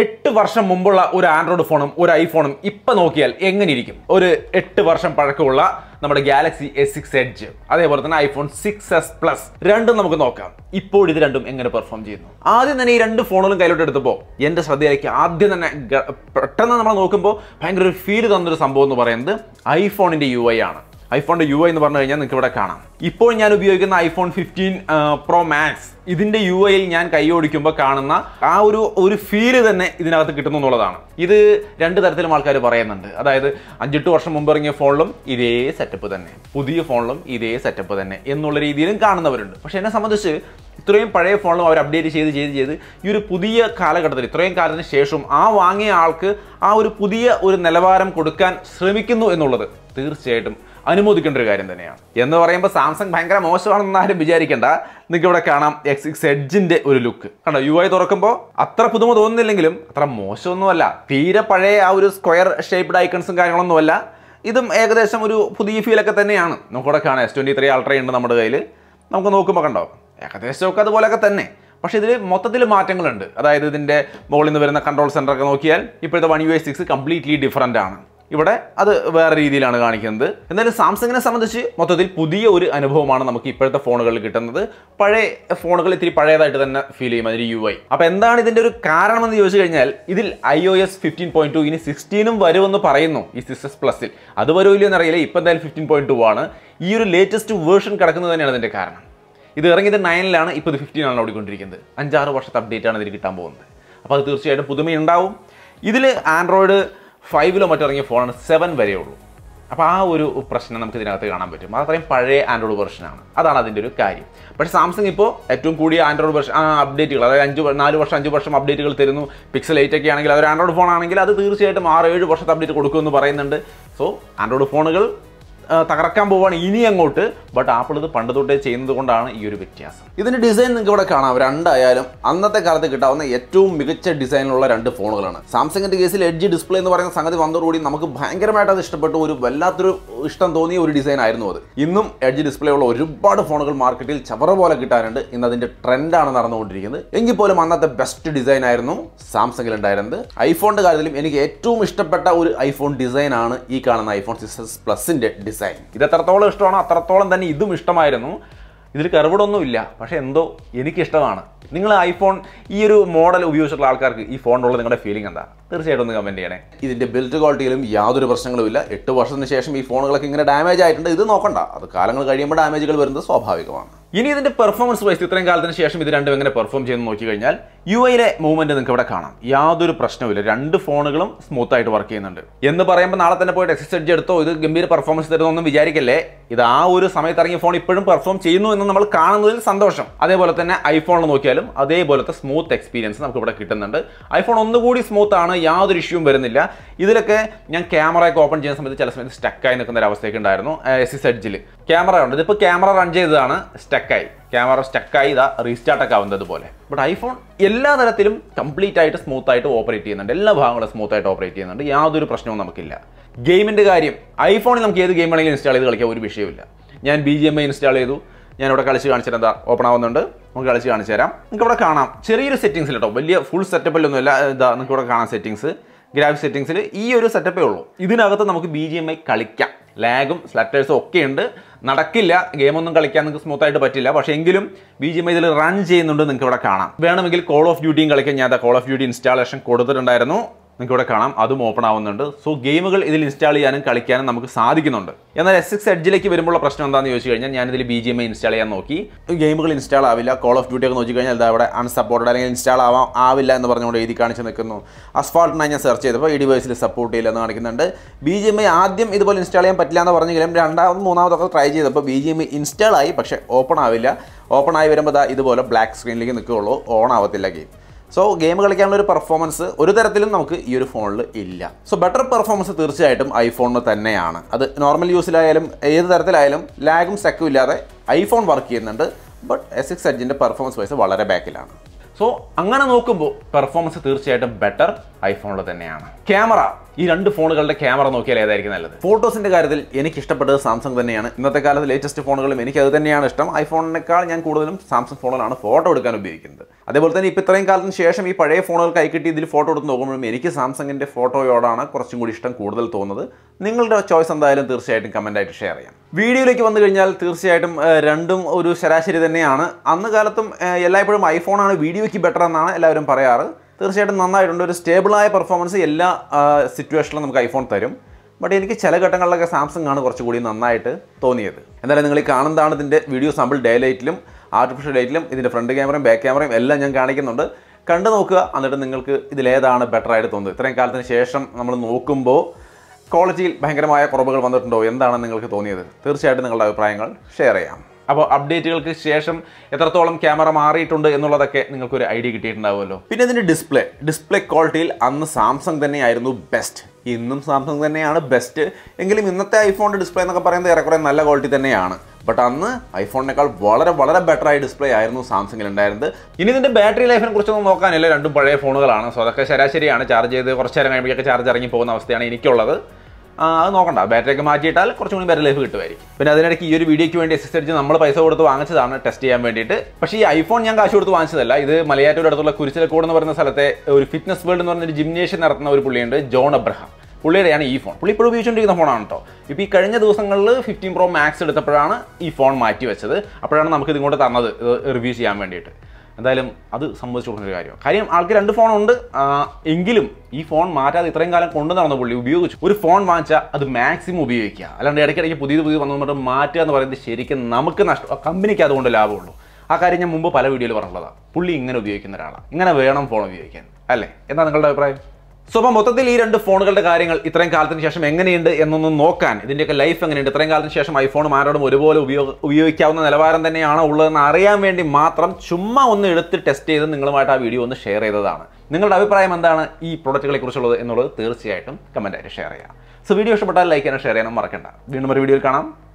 എട്ട് വർഷം മുമ്പുള്ള ഒരു ആൻഡ്രോയിഡ് ഫോണും ഒരു ഐഫോണും ഇപ്പം നോക്കിയാൽ എങ്ങനെ ഇരിക്കും ഒരു എട്ട് വർഷം പഴക്കമുള്ള നമ്മുടെ ഗാലക്സി എസ് സിക്സ് എഡ്ജ് അതേപോലെ തന്നെ ഐഫോൺ സിക്സ് എസ് പ്ലസ് രണ്ടും നമുക്ക് നോക്കാം ഇപ്പോൾ ഇത് രണ്ടും എങ്ങനെ പെർഫോം ചെയ്യുന്നു ആദ്യം തന്നെ ഈ രണ്ട് ഫോണുകളും കയ്യിലോട്ട് എടുത്തപ്പോൾ എൻ്റെ ശ്രദ്ധയിലേക്ക് ആദ്യം തന്നെ പെട്ടെന്ന് നമ്മൾ നോക്കുമ്പോൾ ഭയങ്കര ഒരു ഫീല് തന്നൊരു സംഭവം എന്ന് പറയുന്നത് ഐഫോണിൻ്റെ യു ഐ ആണ് ഐഫോണിന്റെ യു ഐ എന്ന് പറഞ്ഞു കഴിഞ്ഞാൽ നിങ്ങൾക്ക് ഇവിടെ കാണാം ഇപ്പോൾ ഞാൻ ഉപയോഗിക്കുന്ന ഐഫോൺ ഫിഫ്റ്റീൻ പ്രോ മാക്സ് ഇതിന്റെ യു ഐയിൽ ഞാൻ കൈയോടിക്കുമ്പോൾ കാണുന്ന ആ ഒരു ഒരു ഫീല് തന്നെ ഇതിനകത്ത് കിട്ടുന്നു എന്നുള്ളതാണ് ഇത് രണ്ട് തരത്തിലും ആൾക്കാർ പറയുന്നുണ്ട് അതായത് അഞ്ചെട്ട് വർഷം മുമ്പ് ഇറങ്ങിയ ഫോണിലും ഇതേ സെറ്റപ്പ് തന്നെ പുതിയ ഫോണിലും ഇതേ സെറ്റപ്പ് തന്നെ എന്നുള്ള രീതിയിലും കാണുന്നവരുണ്ട് പക്ഷേ എന്നെ സംബന്ധിച്ച് ഇത്രയും പഴയ ഫോണിലും അവർ അപ്ഡേറ്റ് ചെയ്ത് ചെയ്ത് ചെയ്ത് ഈ ഒരു പുതിയ കാലഘട്ടത്തിൽ ഇത്രയും കാലത്തിന് ശേഷം ആ വാങ്ങിയ ആൾക്ക് ആ ഒരു പുതിയ ഒരു നിലവാരം കൊടുക്കാൻ ശ്രമിക്കുന്നു എന്നുള്ളത് തീർച്ചയായിട്ടും അനുമോദിക്കേണ്ട ഒരു കാര്യം തന്നെയാണ് എന്ന് പറയുമ്പോൾ സാംസങ് ഭയങ്കര മോശമാണെന്ന് ആരും വിചാരിക്കേണ്ട നിങ്ങൾക്ക് ഇവിടെ കാണാം എക്സ് സിക്സ് എഡ്ജിന്റെ ഒരു ലുക്ക് കണ്ടോ യു ഐ തുറക്കുമ്പോൾ അത്ര പുതുമ തോന്നുന്നില്ലെങ്കിലും അത്ര മോശമൊന്നുമല്ല തീരെ പഴയ ആ ഒരു സ്ക്വയർ ഷേപ്ഡ് ഐക്കൺസും കാര്യങ്ങളൊന്നുമല്ല ഇതും ഏകദേശം ഒരു പുതിയ ഫീലൊക്കെ തന്നെയാണ് നമുക്കിവിടെ കാണാം എസ് ട്വൻറ്റി ത്രീ അൾട്ര ഉണ്ട് നമ്മുടെ കയ്യിൽ നമുക്ക് നോക്കുമ്പോൾ കണ്ടോ ഏകദേശമൊക്കെ അതുപോലെയൊക്കെ തന്നെ പക്ഷേ ഇതിൽ മൊത്തത്തിൽ മാറ്റങ്ങളുണ്ട് അതായത് ഇതിൻ്റെ മുകളിൽ നിന്ന് വരുന്ന കൺട്രോൾ സെൻറ്ററൊക്കെ നോക്കിയാൽ ഇപ്പോഴത്തെ one U S six completely different ആണ് ഇവിടെ അത് വേറെ രീതിയിലാണ് കാണിക്കുന്നത് എന്നാലും സാംസങ്ങിനെ സംബന്ധിച്ച് മൊത്തത്തിൽ പുതിയ ഒരു അനുഭവമാണ് നമുക്ക് ഇപ്പോഴത്തെ ഫോണുകളിൽ കിട്ടുന്നത് പഴയ ഫോണുകൾ ഇത്തിരി പഴയതായിട്ട് തന്നെ ഫീൽ ചെയ്യും അതിന് യു ഐ അപ്പോൾ എന്താണ് ഇതിൻ്റെ ഒരു കാരണം എന്ന് ചോദിച്ചു കഴിഞ്ഞാൽ ഇതിൽ I O S fifteen point two ഇനി സിക്സ്റ്റീനും വരുമെന്ന് പറയുന്നു ഈ സിക്സ് പ്ലസിൽ അത് വരുമില്ലോ എന്നറിയില്ല ഇപ്പം എന്തായാലും ഫിഫ്റ്റീൻ പോയിന്റ് ടു ആണ് ഈ ഒരു ലേറ്റസ്റ്റ് വേർഷൻ കിടക്കുന്നത് തന്നെയാണ് ഇതിൻ്റെ കാരണം ഇത് ഇറങ്ങിയത് നയനിലാണ് ഇപ്പോൾ ഇത് ഫിഫ്റ്റീൻ ആണ് ഓടിക്കൊണ്ടിരിക്കുന്നത് അഞ്ചാറ് വർഷത്തെ അപ്ഡേറ്റ് ആണ് ഇതിൽ കിട്ടാൻ പോകുന്നത് അപ്പോൾ അത് തീർച്ചയായിട്ടും പുതുമയുണ്ടാവും ഇതിൽ ആൻഡ്രോയിഡ് ഫൈവിലോ മറ്റോ ഇറങ്ങിയ ഫോണാണ് സെവൻ വരെ ഉള്ളൂ അപ്പോൾ ആ ഒരു പ്രശ്നം നമുക്ക് ഇതിനകത്ത് കാണാൻ പറ്റും അത് അത്രയും പഴയ ആൻഡ്രോയിഡ് വെർഷനാണ് അതാണ് അതിൻ്റെ ഒരു കാര്യം പക്ഷേ സാംസങ് ഇപ്പോൾ ഏറ്റവും കൂടിയ ആൻഡ്രോയിഡ് വെർഷൻ അപ്ഡേറ്റുകൾ അതായത് അഞ്ച് നാല് വർഷം അഞ്ച് വർഷം അപ്ഡേറ്റുകൾ തരുന്നു പിക്സൽ എയ്റ്റ് ഒക്കെ ആണെങ്കിൽ അതൊരു ആൻഡ്രോയിഡ് ഫോൺ ആണെങ്കിൽ അത് തീർച്ചയായിട്ടും ആറ് ഏഴ് വർഷത്തെ അപ്ഡേറ്റ് കൊടുക്കുമെന്ന് പറയുന്നുണ്ട് സോ ആൻഡ്രോയിഡ് ഫോണുകൾ തകർക്കാൻ പോവുകയാണ് ഇനി അങ്ങോട്ട് ബട്ട് ആപ്പിൾ ഇത് പണ്ട് തൊട്ടേ ചെയ്യുന്നത് കൊണ്ടാണ് ഈ ഒരു വ്യത്യാസം ഇതിൻ്റെ ഡിസൈൻ നിങ്ങൾക്ക് ഇവിടെ കാണാം രണ്ടായാലും അന്നത്തെ കാലത്ത് കിട്ടാവുന്ന ഏറ്റവും മികച്ച ഡിസൈനിലുള്ള രണ്ട് ഫോണുകളാണ് സാംസങ്ങിൻ്റെ കേസിൽ എഡ്ജ് ഡിസ്പ്ലേ എന്ന് പറയുന്ന സംഗതി വന്നതോടുകൂടി നമുക്ക് ഭയങ്കരമായിട്ട് അത് ഇഷ്ടപ്പെട്ടു ഒരു വല്ലാത്തൊരു ഇഷ്ടം തോന്നിയ ഒരു ഡിസൈൻ ആയിരുന്നു അത് ഇന്നും എഡ്ജ് ഡിസ്പ്ലേ ഉള്ള ഒരുപാട് ഫോണുകൾ മാർക്കറ്റിൽ ചവറ പോലെ കിട്ടാനുണ്ട് ഇന്ന് അതിൻ്റെ ട്രെൻഡാണ് നടന്നുകൊണ്ടിരിക്കുന്നത് എങ്കിൽ പോലും അന്നത്തെ ബെസ്റ്റ് ഡിസൈൻ ആയിരുന്നു സാംസങ്ങിൽ ഉണ്ടായിരുന്നത് ഐഫോണിൻ്റെ കാര്യത്തിലും എനിക്ക് ഏറ്റവും ഇഷ്ടപ്പെട്ട ഒരു ഐഫോൺ ഡിസൈൻ ആണ് ഈ കാണുന്ന ഐഫോൺ സിക്സ് പ്ലസിൻ്റെ ഡിസൈൻ ഡിസൈൻ ഇത് എത്രത്തോളം ഇഷ്ടമാണോ അത്രത്തോളം തന്നെ ഇതും ഇഷ്ടമായിരുന്നു ഇതിൽ ഇല്ല പക്ഷേ എന്തോ എനിക്കിഷ്ടമാണ് നിങ്ങൾ ഐഫോൺ ഈ ഒരു മോഡൽ ഉപയോഗിച്ചിട്ടുള്ള ആൾക്കാർക്ക് ഈ ഫോണിലുള്ള നിങ്ങളുടെ ഫീലിംഗ് എന്താ തീർച്ചയായിട്ടും ഒന്ന് കമൻറ്റ് ചെയ്യണേ ഇതിൻ്റെ ബിൽഡ് ക്വാളിറ്റിയിലും യാതൊരു പ്രശ്നങ്ങളുമില്ല എട്ട് വർഷത്തിന് ശേഷം ഈ ഫോണുകളൊക്കെ ഇങ്ങനെ ഡാമേജ് ആയിട്ടുണ്ട് ഇത് നോക്കണ്ട അത് കാലങ്ങൾ കഴിയുമ്പോൾ ഡാമേജുകൾ വരുന്നത് സ്വാഭാവികമാണ് ഇനി ഇതിൻ്റെ പെർഫോമൻസ് വൈസ് ഇത്രയും കാലത്തിന് ശേഷം ഇത് രണ്ടും എങ്ങനെ പെർഫോം ചെയ്ത് നോക്കി കഴിഞ്ഞാൽ യു ഐയിലെ മൂവ്മെന്റ് നിങ്ങൾക്ക് ഇവിടെ കാണാം യാതൊരു പ്രശ്നവുമില്ല രണ്ട് ഫോണുകളും സ്മൂത്ത് ആയിട്ട് വർക്ക് ചെയ്യുന്നുണ്ട് എന്ന് പറയുമ്പോൾ നാളെ തന്നെ പോയിട്ട് എക്സസ് എഡ്ജ് എടുത്തോ ഇത് ഗംഭീര പെർഫോമൻസ് തരുന്നൊന്നും വിചാരിക്കല്ലേ ഇത് ആ ഒരു സമയത്ത് ഇറങ്ങിയ ഫോൺ ഇപ്പോഴും പെർഫോം ചെയ്യുന്നു എന്ന് നമ്മൾ കാണുന്നതിൽ സന്തോഷം അതേപോലെ തന്നെ ഐഫോണിൽ നോക്കിയാലും അതേപോലത്തെ സ്മൂത്ത് എക്സ്പീരിയൻസ് നമുക്ക് ഇവിടെ കിട്ടുന്നുണ്ട് ഐഫോൺ ഒന്നുകൂടി സ്മൂത്ത് ആണ് കാണുന്ന യാതൊരു ഇഷ്യൂവും വരുന്നില്ല ഇതിലൊക്കെ ഞാൻ ക്യാമറയൊക്കെ ഓപ്പൺ ചെയ്യുന്ന സമയത്ത് ചില സമയത്ത് സ്റ്റക്കായി നിൽക്കുന്ന ഒരു അവസ്ഥയൊക്കെ ഉണ്ടായിരുന്നു എസ് സി സെഡ്ജിൽ ക്യാമറ ഉണ്ട് ഇതിപ്പോൾ ക്യാമറ റൺ ചെയ്തതാണ് സ്റ്റക്കായി ക്യാമറ സ്റ്റക്കായി ഇതാ റീസ്റ്റാർട്ടൊക്കെ ആവുന്നത് പോലെ ബട്ട് ഐഫോൺ എല്ലാ തരത്തിലും കംപ്ലീറ്റ് ആയിട്ട് സ്മൂത്ത് ആയിട്ട് ഓപ്പറേറ്റ് ചെയ്യുന്നുണ്ട് എല്ലാ ഭാഗങ്ങളും സ്മൂത്ത് ആയിട്ട് ഓപ്പറേറ്റ് ചെയ്യുന്നുണ്ട് യാതൊരു പ്രശ്നവും നമുക്കില്ല ഗെയിമിൻ്റെ കാര്യം ഐഫോണിൽ നമുക്ക് ഏത് ഗെയിം വേണമെങ്കിലും ഇൻസ്റ്റാൾ ചെയ്ത് കളിക്കാൻ ഒരു വിഷയമില്ല ഞാൻ B G M I install ചെയ്തു ഞാൻ ഇവിടെ കളിച്ച് കാണിച്ചിട്ട് എന്താ ഓപ്പൺ ആവുന്നുണ്ട് നമുക്ക് കളിച്ച് കാണിച്ചു തരാം നിങ്ങൾക്ക് ഇവിടെ കാണാം ചെറിയൊരു സെറ്റിങ്സിൽ കേട്ടോ വലിയ ഫുൾ സെറ്റപ്പിലൊന്നും ഇല്ല ഇതാ നിങ്ങൾക്ക് ഇവിടെ കാണാം സെറ്റിങ്സ് ഗ്രാഫിക് സെറ്റിംഗ്സിൽ ഈ ഒരു സെറ്റപ്പേ ഉള്ളൂ ഇതിനകത്ത് നമുക്ക് ബി ജി എം ഐ കളിക്കാം ലാഗും സ്ലറ്റേഴ്സും ഒക്കെ ഉണ്ട് നടക്കില്ല ഗെയിമൊന്നും കളിക്കാൻ നിങ്ങൾക്ക് സ്മൂത്ത് ആയിട്ട് പറ്റില്ല പക്ഷേ എങ്കിലും ബി ജി എം ഇതിൽ റൺ ചെയ്യുന്നുണ്ട് നിങ്ങൾക്ക് ഇവിടെ കാണാം വേണമെങ്കിൽ കോൾ ഓഫ് ഡ്യൂട്ടിയും കളിക്കാൻ ഞാൻ കോൾ ഓഫ് ഡ്യൂട്ടി ഇൻസ്റ്റാളേഷൻ കൊടുത്തിട്ടുണ്ടായിരുന്നു നിങ്ങൾക്ക് ഇവിടെ കാണാം അതും ഓപ്പൺ ആവുന്നുണ്ട് സോ ഗെയിമുകൾ ഇതിൽ ഇൻസ്റ്റാൾ ചെയ്യാനും കളിക്കാനും നമുക്ക് സാധിക്കുന്നുണ്ട് എന്നാൽ എസ് എക്സ് എഡ്ജിലേക്ക് വരുമ്പോൾ പ്രശ്നം എന്താണെന്ന് ചോദിച്ചു കഴിഞ്ഞാൽ ഞാനിതിൽ ബി ജി എം ഇൻസ്റ്റാൾ ചെയ്യാൻ നോക്കി ഗെയിമുകൾ ഇൻസ്റ്റാൾ ആവില്ല കോൾ ഓഫ് ഡ്യൂട്ടി ഒക്കെ നോക്കി കഴിഞ്ഞാൽ ഇതാ ഇവിടെ അൺസപ്പോർട്ടഡ് അല്ലെങ്കിൽ ഇൻസ്റ്റാൾ ആവാം ആവില്ല എന്ന് പറഞ്ഞുകൊണ്ട് എഴുതി കാണിച്ച് നിൽക്കുന്നു അസ്ഫാൾട്ടിനായി ഞാൻ സെർച്ച് ചെയ്തപ്പോൾ ഈ ഡിവൈസിൽ സപ്പോർട്ട് ചെയ്യില്ല എന്ന് കാണിക്കുന്നുണ്ട് ബി ജി എം ഐ ആദ്യം ഇതുപോലെ ഇൻസ്റ്റാൾ ചെയ്യാൻ പറ്റില്ല എന്ന് പറഞ്ഞെങ്കിലും രണ്ടാമത് മൂന്നാമതൊക്കെ ട്രൈ ചെയ്തപ്പോൾ B G M I install ആയി പക്ഷേ ഓപ്പൺ ആവില്ല ഓപ്പൺ ആയി വരുമ്പോൾ ഇതുപോലെ ബ്ലാക്ക് സ്ക്രീനിലേക്ക് നിൽക്കുകയുള്ളൂ ഓൺ ആവത്തില്ല ഗെയിം സോ ഗെയിം കളിക്കാനുള്ള ഒരു പെർഫോമൻസ് ഒരു തരത്തിലും നമുക്ക് ഈ ഒരു ഫോണിൽ ഇല്ല സോ ബെറ്റർ പെർഫോമൻസ് തീർച്ചയായിട്ടും ഐഫോണിന് തന്നെയാണ് അത് നോർമൽ യൂസിലായാലും ഏത് തരത്തിലായാലും ലാഗും സെക്കും ഇല്ലാതെ ഐഫോൺ വർക്ക് ചെയ്യുന്നുണ്ട് ബട്ട് എസ് സിക്സ് എഡ്ജിൻ്റെ പെർഫോമൻസ് വൈസ് വളരെ ബാക്കിലാണ് സോ അങ്ങനെ നോക്കുമ്പോൾ പെർഫോമൻസ് തീർച്ചയായിട്ടും ബെറ്റർ ഐഫോണിൽ തന്നെയാണ് ക്യാമറ ഈ രണ്ട് ഫോണുകളുടെ ക്യാമറ നോക്കിയാൽ ഏതായിരിക്കും നല്ലത് ഫോട്ടോസിൻ്റെ കാര്യത്തിൽ എനിക്ക് ഇഷ്ടപ്പെട്ടത് സാംസങ് തന്നെയാണ് ഇന്നത്തെ കാലത്ത് ലേറ്റസ്റ്റ് ഫോണുകളും എനിക്ക് അത് തന്നെയാണ് ഇഷ്ടം ഐഫോണിനേക്കാൾ ഞാൻ കൂടുതലും സാംസങ് ഫോണിലാണ് ഫോട്ടോ എടുക്കാൻ ഉപയോഗിക്കുന്നത് അതേപോലെ തന്നെ ഇപ്പോൾ ഇത്രയും കാലത്തിന് ശേഷം ഈ പഴയ ഫോണുകൾ കൈ ഇതിൽ ഫോട്ടോ എടുത്ത് നോക്കുമ്പോഴും എനിക്ക് സാംസങ്ങിൻ്റെ ഫോട്ടോയോടാണ് കുറച്ചും കൂടി ഇഷ്ടം കൂടുതൽ തോന്നുന്നത് നിങ്ങളുടെ ചോയ്സ് എന്തായാലും തീർച്ചയായിട്ടും കമൻറ്റായിട്ട് ഷെയർ ചെയ്യാം വീഡിയോയിലേക്ക് വന്നു കഴിഞ്ഞാൽ തീർച്ചയായിട്ടും രണ്ടും ഒരു ശരാശരി തന്നെയാണ് അന്ന് കാലത്തും എല്ലായ്പ്പോഴും ഐഫോണാണ് വീഡിയോയ്ക്ക് ബെറ്റർ എന്നാണ് എല്ലാവരും പറയാറ് തീർച്ചയായിട്ടും നന്നായിട്ടുണ്ട് ഒരു സ്റ്റേബിളായ പെർഫോമൻസ് എല്ലാ സിറ്റുവേഷനിലും നമുക്ക് ഐഫോൺ തരും ബട്ട് എനിക്ക് ചില ഘട്ടങ്ങളിലൊക്കെ സാംസങ് ആണ് കുറച്ചുകൂടി നന്നായിട്ട് തോന്നിയത് എന്തായാലും നിങ്ങൾ ഈ കാണുന്നതാണ് ഇതിൻ്റെ വീഡിയോ സാമ്പിൾ ഡേ ലൈറ്റിലും ആർട്ടിഫിഷ്യൽ ലൈറ്റിലും ഇതിൻ്റെ ഫ്രണ്ട് ക്യാമറയും ബാക്ക് ക്യാമറയും എല്ലാം ഞാൻ കാണിക്കുന്നുണ്ട് കണ്ടു നോക്കുക എന്നിട്ട് നിങ്ങൾക്ക് ഇതിലേതാണ് ബെറ്റർ ആയിട്ട് തോന്നുന്നത് ഇത്രയും കാലത്തിന് ശേഷം നമ്മൾ നോക്കുമ്പോൾ ക്വാളിറ്റിയിൽ ഭയങ്കരമായ കുറവുകൾ വന്നിട്ടുണ്ടോ എന്താണ് നിങ്ങൾക്ക് തോന്നിയത് തീർച്ചയായിട്ടും നിങ്ങളുടെ അഭിപ്രായങ്ങൾ ഷെയർ ചെയ്യാം അപ്പോൾ അപ്ഡേറ്റുകൾക്ക് ശേഷം എത്രത്തോളം ക്യാമറ മാറിയിട്ടുണ്ട് എന്നുള്ളതൊക്കെ നിങ്ങൾക്കൊരു ഐഡിയ കിട്ടിയിട്ടുണ്ടാവുമല്ലോ പിന്നെ ഇതിൻ്റെ ഡിസ്പ്ലേ ഡിസ്പ്ലേ ക്വാളിറ്റിയിൽ അന്ന് സാംസങ് തന്നെയായിരുന്നു ബെസ്റ്റ് ഇന്നും സാംസങ് തന്നെയാണ് ബെസ്റ്റ് എങ്കിലും ഇന്നത്തെ ഐഫോണിൻ്റെ ഡിസ്പ്ലേ എന്നൊക്കെ പറയുന്നത് ഏറെക്കുറെ നല്ല ക്വാളിറ്റി തന്നെയാണ് ബട്ട് അന്ന് ഐഫോണിനേക്കാൾ വളരെ വളരെ ബെറ്റർ ആയ ഡിസ്പ്ലേ ആയിരുന്നു സാംസങ്ങിൽ ഉണ്ടായിരുന്നത് ഇനി ഇതിൻ്റെ ബാറ്ററി ലൈഫിനെ കുറിച്ചൊന്നും നോക്കാനല്ലേ രണ്ടും പഴയ ഫോണുകളാണ് സോ അതൊക്കെ ശരാശരിയാണ് ചാർജ് ചെയ്ത് കുറച്ച് നേരം കഴിയുമ്പോഴൊക്കെ ചാർജ് ഇറങ്ങി പോകുന്ന അവസ്ഥയാണ് എനിക്കുള്ളത് അത് നോക്കണ്ട ബാറ്ററിയൊക്കെ മാറ്റിയിട്ടാൽ കുറച്ചും കൂടി ബാറ്ററി ലൈഫ് കിട്ടുമായിരിക്കും പിന്നെ അതിനിടയ്ക്ക് ഈ ഒരു വീഡിയോയ്ക്ക് വേണ്ടി എസ് നമ്മൾ പൈസ കൊടുത്ത് വാങ്ങിച്ചതാണ് ടെസ്റ്റ് ചെയ്യാൻ വേണ്ടിയിട്ട് പക്ഷേ ഈ ഐഫോൺ ഞാൻ കാശ് കൊടുത്ത് വാങ്ങിച്ചതല്ല ഇത് മലയാറ്റൂർ അടുത്തുള്ള കുരിശിലക്കോട് എന്ന് പറയുന്ന സ്ഥലത്തെ ഒരു ഫിറ്റ്നസ് വേൾഡ് എന്ന് പറഞ്ഞൊരു ജിംനേഷ്യൻ നടത്തുന്ന ഒരു പുള്ളിയുണ്ട് ജോൺ അബ്രഹാം പുള്ളിയുടെയാണ് ഈ ഫോൺ പുള്ളി ഇപ്പോൾ ഉപയോഗിച്ചുകൊണ്ടിരിക്കുന്ന ഫോണാണ് കേട്ടോ ഇപ്പോൾ ഈ കഴിഞ്ഞ ദിവസങ്ങളിൽ ഫിഫ്റ്റീൻ പ്രോ മാക്സ് എടുത്തപ്പോഴാണ് ഈ ഫോൺ മാറ്റി വെച്ചത് അപ്പോഴാണ് നമുക്ക് ഇതിങ്ങോട്ട് തന്നത് റിവ്യൂ ചെയ്യാൻ വേണ്ടിയിട്ട് എന്തായാലും അത് സംബന്ധിച്ചു കൊടുക്കുന്ന ഒരു കാര്യമാണ് കാര്യം ആൾക്ക് രണ്ട് ഫോണുണ്ട് എങ്കിലും ഈ ഫോൺ മാറ്റാതെ ഇത്രയും കാലം കൊണ്ടു നടന്ന പുള്ളി ഉപയോഗിച്ചു ഒരു ഫോൺ വാങ്ങിച്ചാൽ അത് മാക്സിമം ഉപയോഗിക്കുക അല്ലാണ്ട് ഇടയ്ക്കിടയ്ക്ക് പുതിയത് പുതിയത് വന്നു പറഞ്ഞിട്ട് മാറ്റുക എന്ന് പറയുന്നത് ശരിക്കും നമുക്ക് നഷ്ടം കമ്പനിക്ക് അതുകൊണ്ട് ലാഭമുള്ളൂ ആ കാര്യം ഞാൻ മുമ്പ് പല വീഡിയോയിൽ പറഞ്ഞിട്ടുള്ളതാണ് പുള്ളി ഇങ്ങനെ ഉപയോഗിക്കുന്ന ഒരാളാണ് ഇങ്ങനെ വേണം ഫോൺ ഉപയോഗിക്കാൻ അല്ലേ എന്താ നിങ്ങളുടെ അഭിപ്രായം സോ അപ്പം മൊത്തത്തിൽ ഈ രണ്ട് ഫോണുകളുടെ കാര്യങ്ങൾ ഇത്രയും കാലത്തിന് ശേഷം എങ്ങനെയുണ്ട് എന്നൊന്ന് നോക്കാൻ ഇതിൻ്റെയൊക്കെ ലൈഫ് എങ്ങനെയുണ്ട് ഇത്രയും കാലത്തിന് ശേഷം ഐഫോണും ആരോടും ഒരുപോലെ ഉപയോഗ ഉപയോഗിക്കാവുന്ന നിലവാരം തന്നെയാണോ ഉള്ളതെന്ന് അറിയാൻ വേണ്ടി മാത്രം ചുമ്മാ ഒന്ന് എടുത്ത് ടെസ്റ്റ് ചെയ്ത് നിങ്ങളുമായിട്ട് ആ വീഡിയോ ഒന്ന് ഷെയർ ചെയ്തതാണ് നിങ്ങളുടെ അഭിപ്രായം എന്താണ് ഈ പ്രോഡക്റ്റുകളെ കുറിച്ചുള്ളത് എന്നുള്ളത് തീർച്ചയായിട്ടും കമൻ്റായിട്ട് ഷെയർ ചെയ്യാം സോ വീഡിയോ ഇഷ്ടപ്പെട്ടാൽ ലൈക്ക് ചെയ്യാനും ഷെയർ ചെയ്യാനും മറക്കണ്ട വീണ്ടും ഒരു വീഡിയോയിൽ കാണാം